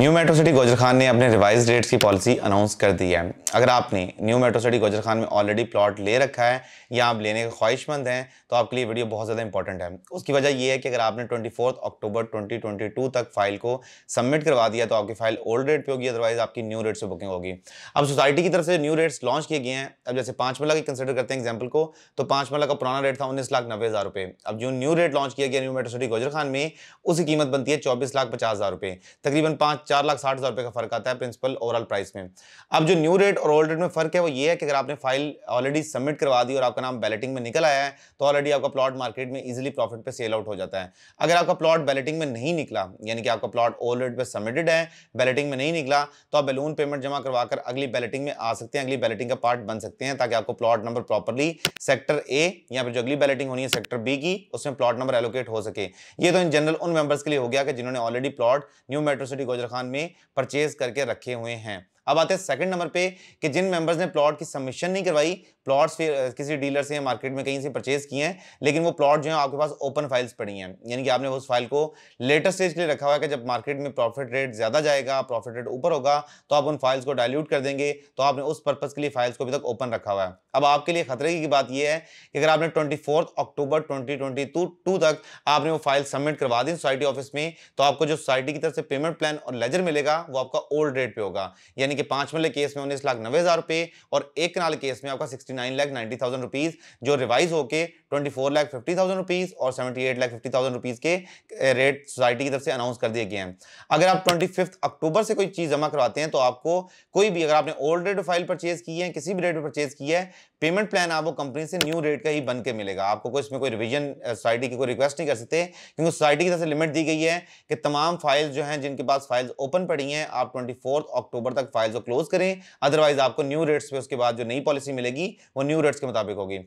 new metro city Gujar Khan ने अपने revise rates की पॉलिसी अनाउंस कर दी है अगर आपने new metro city Gujar Khan में ऑलरेडी प्लॉट ले रखा है या आप लेने के ख्वाहिशमंद हैं तो आपके लिए वीडियो बहुत ज़्यादा इंपॉर्टेंट है उसकी वजह यह है कि अगर आपने ट्वेंटी अक्टूबर 2022 तक फाइल को सबमिट करवा दिया तो आपकी फाइल ओल्ड रेट पर होगी अदरवाइज आपकी न्यू रेट से बुकिंग होगी अब सोसाइटी की तरफ से न्यू रेट्स लॉन्च किए गए हैं अब जैसे पाँच मल्ला की कंसिडर करते हैं एग्जाम्पल को तो पाँच मल्ला का पुराना रेट था उन्नीस लाख नब्बे हज़ार रुपये अब जो न्यू रेट लॉन्च किया गया new metro city Gujar Khan में उसकी कीमत बनती है चौबीस लाख पचास हज़ार रुपये तकरीबन पाँच चार लाख साठ हज़ार रुपये का फ़र्क आता है प्रिंसिपल ओवरऑल प्राइस में अब जो न्यू रेट और ओल्ड रेट में फ़र्क है वो ये है कि अगर आपने फाइल ऑलरेडी सबमिट करवा दी और आपका नाम बैलेटिंग में निकल आया है तो ऑलरेडी आपका प्लॉट मार्केट में इजिली प्रॉफिट पर सेल आउट हो जाता है अगर आपका प्लॉट बैलेटिंग में नहीं निकला यानी कि आपका प्लॉट ओल्ड रेट पर सबमिटेड है बैलेटिंग में नहीं निकला तो आप बैलून पेमेंट जमा करवा कर अगली बैलेटिंग में आ सकते हैं अगली बैलेटिंग का पार्ट बन सकते हैं ताकि आपको plot number properly sector A या फिर जो अगली बैलेटिंग होनी है सेक्टर बी की उसमें प्लॉट नंबर एलोकेट हो सके ये तो इन जनरल उन मेंबर्स के लिए हो गया कि जिन्होंने already plot new metro city Gujar Khan में परचेज करके रखे हुए हैं अब आते हैं सेकंड नंबर पे कि जिन मेंबर्स ने प्लॉट की सबमिशन नहीं करवाई प्लॉट्स किसी डीलर से मार्केट में कहीं से परचेज किए हैं लेकिन वो प्लॉट जो है आपके पास ओपन फाइल्स पड़ी हैं यानी कि आपने उस फाइल को लेटेस्ट स्टेज के लिए रखा हुआ है कि जब मार्केट में प्रॉफिट रेट ज़्यादा जाएगा प्रॉफिट रेट ऊपर होगा तो आप उन फाइल्स को डायल्यूट कर देंगे तो आपने उस पर्पज़ के लिए फाइल्स को अभी तक ओपन रखा हुआ है अब आपके लिए खतरे की बात यह है कि अगर आपने ट्वेंटी अक्टूबर ट्वेंटी तक आपने वो फाइल सबमिट करवा दी सोसाइटी ऑफिस में तो आपको जो सोसाइटी की तरफ से पेमेंट प्लान और लेजर मिलेगा वो आपका ओल्ड रेट पे होगा यानी यानी कि पांच मल्ले केस में उन्नीस लाख नब्बे हज़ार रुपए और एक कनाल केस में आपका sixty nine lakh ninety thousand rupees जो रिवाइज होकर twenty four lakh fifty thousand rupees और seventy eight lakh fifty thousand rupees के रेट सोसाइटी की तरफ से अनाउंस कर दिए गए हैं अगर आप ट्वेंटी फिफ्थ अक्टूबर से कोई चीज़ जमा करवाते हैं तो आपको कोई भी अगर आपने ओल्ड रेट फाइल परचेज की है किसी भी रेट पर परचेज की है पेमेंट प्लान आपको कंपनी से न्यू रेट का ही बन के मिलेगा आपको कोई इसमें कोई रिविजन सोसाइटी की कोई रिक्वेस्ट नहीं कर सकते क्योंकि सोसाइटी की तरफ से लिमिट दी गई है कि तमाम फाइल जो हैं जिनके पास फाइल्स ओपन पड़ी हैं आप ट्वेंटी अक्टूबर तक फाइल्स को क्लोज करें अदरवाइज आपको न्यू रेट्स पे उसके बाद जो नई पॉलिसी मिलेगी वो न्यू रेट्स के मुताबिक होगी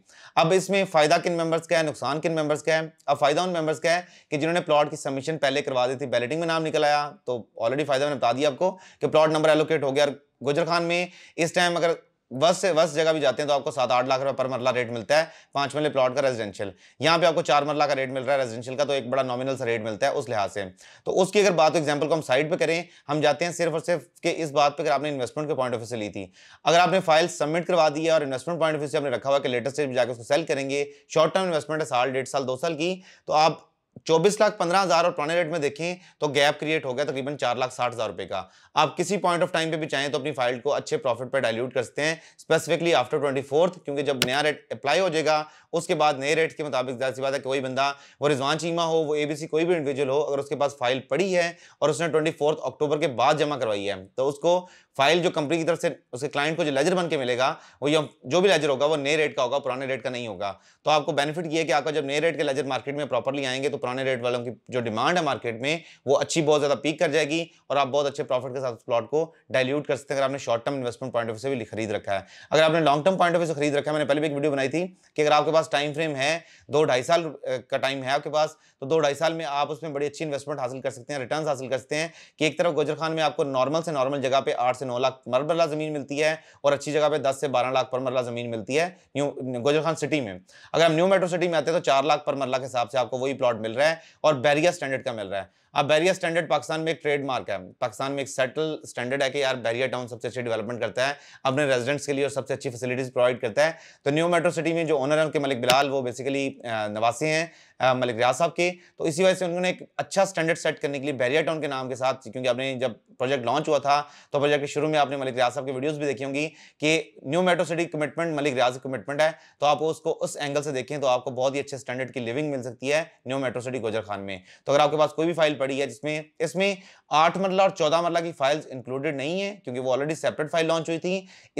अब इसमें फायदा किन मेंबर्स का है नुकसान किन मेंबर्स का है अब फायदा उन मेंबर्स का है कि जिन्होंने प्लॉट की सबमिशन पहले करवा दी थी बैलेटिंग में नाम निकल आया तो ऑलरेडी फायदा मैंने बता दिया आपको कि प्लॉट नंबर एलोकेट हो गया गुजर खान में इस टाइम अगर बस से बस जगह भी जाते हैं तो आपको सात आठ लाख रुपए पर मरला रेट मिलता है पांच मरले प्लॉट का रेजिडेंशियल यहाँ पे आपको चार मरला का रेट मिल रहा है रेजिडेंशियल का तो एक बड़ा नॉमिनल सा रेट मिलता है उस लिहाज से तो उसकी अगर बात एग्जाम्पल को हम साइड पर करें हम जाते हैं सिर्फ और सिर्फ कि इस बात पर अगर आपने इन्वेस्टमेंट के पॉइंट ऑफ व्यू से ली थी अगर आपने फाइल सबमिट करवा दी है और इन्वेस्टमेंट पॉइंट ऑफ व्यू से आपने रखा हुआ कि लेटेस्ट स्टेज में जाकर उसको सेल करेंगे शॉर्ट टर्म इन्वेस्टमेंट है साल डेढ़ साल दो साल की तो आप चौबीस लाख पंद्रह हज़ार और पुराने रेट में देखें तो गैप क्रिएट हो गया तकरीबन चार लाख साठ हज़ार रुपए का आप किसी पॉइंट ऑफ टाइम पे भी चाहें तो अपनी फाइल को अच्छे प्रॉफिट पर डाइल्यूट कर सकते हैं स्पेसिफिकली आफ्टर ट्वेंटी फोर्थ क्योंकि जब नया रेट अप्लाई हो जाएगा उसके बाद नए रेट के मुताबिक जैसी बात है कोई बंदा वो रिजवान चीमा हो वो एबीसी कोई भी इंडिविजुअल हो अगर उसके पास फाइल पड़ी है और उसने ट्वेंटी अक्टूबर के बाद जमा करवाई है तो उसको फाइल जो कंपनी की तरफ से उसे क्लाइंट को जो लेजर बन के मिलेगा वो जो भी लेजर होगा वो नए रेट का होगा पुराने रेट का नहीं होगा तो आपको बेनिफिट ये है कि आपका जब नए रेट के लेजर मार्केट में प्रॉपरली आएंगे तो पुराने रेट वालों की जो डिमांड है मार्केट में वो अच्छी बहुत ज़्यादा पीक कर जाएगी और आप बहुत अच्छे प्रॉफिट के साथ उस प्लॉट को डायल्यूट कर सकते हैं अगर आपने short term investment point of से भी खरीद रखा है अगर आपने long term point of view से खरीद रखा है मैंने पहले भी एक वीडियो बनाई थी कि अगर आपके पास टाइम फ्रेम है दो ढाई साल का टाइम है आपके पास तो दो ढाई साल में आप उसमें बड़ी अच्छी इन्वेस्टमेंट हासिल कर सकते हैं रिटर्न हासिल कर सकते हैं कि एक तरफ गुजर खान में आपको नॉर्मल से नॉर्मल जगह पे आठ से नौ लाख पर मरला ज़मीन मिलती है और अच्छी जगह पे दस से बारह लाख पर मरला ज़मीन मिलती है न्यू गोजर खान सिटी में अगर हम न्यू मेट्रो सिटी में आते हैं तो चार लाख पर मरला के हिसाब से आपको वही प्लॉट मिल रहा है और बैरिया स्टैंडर्ड का मिल रहा है अब बैरिया स्टैंडर्ड पाकिस्तान में एक ट्रेडमार्क है पाकिस्तान में एक सेटल स्टैंडर्ड है कि यार बैरिया टाउन सबसे अच्छी डेवलपमेंट करता है अपने रेजिडेंट्स के लिए और सबसे अच्छी फैसिलिटीज प्रोवाइड करता है तो न्यू मेट्रो सिटी में जो ओनर है उनके मलिक बिलाल वो बेसिकली नवासी हैं मलिक रियाज साहब के तो इसी वजह से उन्होंने एक अच्छा स्टैंडर्ड सेट करने के लिए बैरिया टाउन के नाम के साथ क्योंकि आपने जब प्रोजेक्ट लॉन्च हुआ था तो प्रोजेक्ट के शुरू में आपने मलिक रियाज साहब की वीडियोज़ भी देखी होंगी कि new metro city commitment Malik Riaz की कमिटमेंट है तो आप उसको उस एंगल से देखें तो आपको बहुत ही अच्छे स्टैंडर्ड की लिविंग मिल सकती है न्यू मेट्रो सिटी गुजर खान में तो अगर आपके पास कोई भी फाइल पड़ी है जिसमें इसमें आठ मरला और चौदह मरला की फाइल्स इंक्लूडेड नहीं है क्योंकि वो ऑलरेडी सेपरेट फाइल लॉन्च हुई थी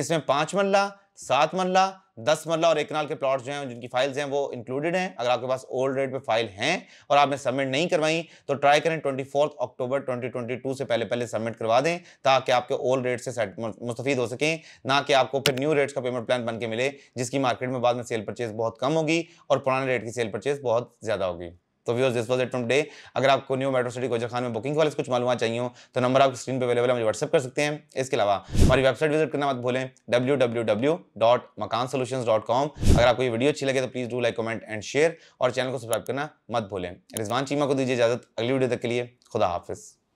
इसमें पाँच मरला सात मरला दस मरला और एक नाल के प्लॉट्स जो हैं जिनकी फाइल्स हैं वो इंक्लूडेड हैं अगर आपके पास ओल्ड रेट पे फाइल हैं और आपने सबमिट नहीं करवाई तो ट्राई करें ट्वेंटी फोर्थ अक्टूबर 2022 से पहले पहले सबमिट करवा दें ताकि आपके ओल्ड रेट से मुस्तफ़ हो सकें ना कि आपको फिर न्यू रेट्स का पेमेंट प्लान बन के मिले जिसकी मार्केट में बाद में सेल परचेज बहुत कम होगी और पुराने रेट की सेल परचेज बहुत ज़्यादा होगी तो viewers this was it from day अगर आपको new metro city Gujar Khan में बुकिंग के वाले कुछ मालूम चाहिए हो तो नंबर आपकी स्क्रीन पर अवेलेबल है मुझे व्हाट्सअप कर सकते हैं इसके अलावा हमारी वेबसाइट विजिट करना मत भूलें डब्ल्यू अगर आपको ये वीडियो अच्छी लगे तो please do like comment and share और चैनल को सब्सक्राइब करना मत भूलें रिजवान चीमा को दीजिए इजाजत अगली वीडियो तक के लिए खुदा हाफिज़